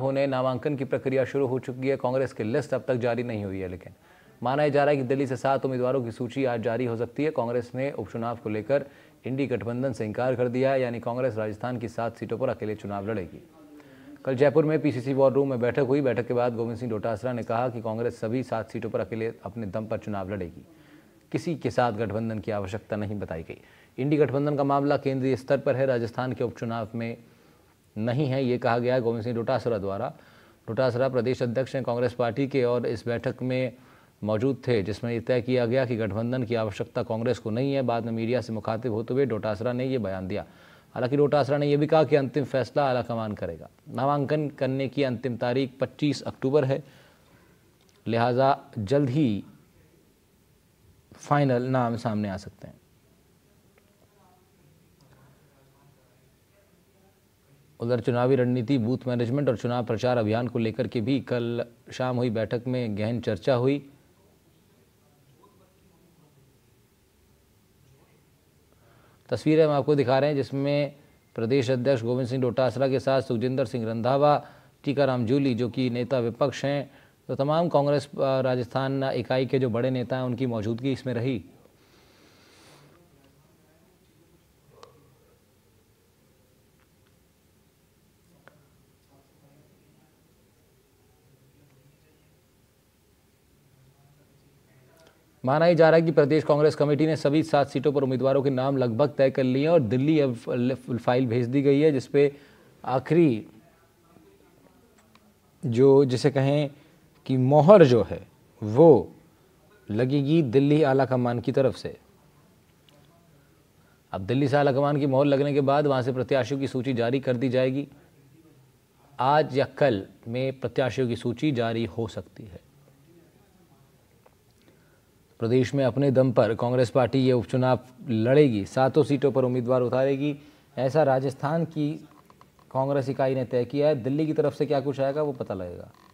होने नामांकन की प्रक्रिया शुरू हो चुकी है कांग्रेस की लिस्ट अब तक जारी नहीं हुई है लेकिन माना जा रहा है कि दिल्ली से सात उम्मीदवारों की सूची आज जारी हो सकती है कांग्रेस ने उपचुनाव को लेकर इंडी गठबंधन से इंकार कर दिया है यानी कांग्रेस राजस्थान की सात सीटों पर अकेले चुनाव लड़ेगी कल जयपुर में पीसीसी वॉर रूम में बैठक हुई बैठक के बाद गोविंद सिंह डोटासरा ने कहा कि कांग्रेस सभी सात सीटों पर अकेले अपने दम पर चुनाव लड़ेगी किसी के साथ गठबंधन की आवश्यकता नहीं बताई गई इंडी गठबंधन का मामला केंद्रीय स्तर पर है राजस्थान के उपचुनाव में नहीं है ये कहा गया गोविंद सिंह डोटासरा द्वारा डोटासरा प्रदेश अध्यक्ष हैं कांग्रेस पार्टी के और इस बैठक में मौजूद थे जिसमें यह तय किया गया कि गठबंधन की आवश्यकता कांग्रेस को नहीं है बाद में मीडिया से मुखातिब होते हुए डोटासरा ने यह बयान दिया हालांकि डोटासरा ने यह भी कहा कि अंतिम फैसला आलाकमान करेगा नामांकन करने की अंतिम तारीख 25 अक्टूबर है लिहाजा जल्द ही फाइनल नाम सामने आ सकते हैं उधर चुनावी रणनीति बूथ मैनेजमेंट और चुनाव प्रचार अभियान को लेकर के भी कल शाम हुई बैठक में गहन चर्चा हुई तस्वीरें हम आपको दिखा रहे हैं जिसमें प्रदेश अध्यक्ष गोविंद सिंह डोटासरा के साथ सुखजिंदर सिंह रंधावा टीकाराम जूली जो कि नेता विपक्ष हैं तो तमाम कांग्रेस राजस्थान इकाई के जो बड़े नेता हैं उनकी मौजूदगी इसमें रही माना ही जा रहा है कि प्रदेश कांग्रेस कमेटी ने सभी सात सीटों पर उम्मीदवारों के नाम लगभग तय कर लिए हैं और दिल्ली अब फाइल भेज दी गई है जिसपे आखिरी जो जिसे कहें कि मोहर जो है वो लगेगी दिल्ली आला कमान की तरफ से अब दिल्ली से आला कमान की मोहर लगने के बाद वहां से प्रत्याशियों की सूची जारी कर दी जाएगी आज या कल में प्रत्याशियों की सूची जारी हो सकती है प्रदेश में अपने दम पर कांग्रेस पार्टी ये उपचुनाव लड़ेगी सातों सीटों पर उम्मीदवार उतारेगी ऐसा राजस्थान की कांग्रेस इकाई ने तय किया है दिल्ली की तरफ से क्या कुछ आएगा वो पता लगेगा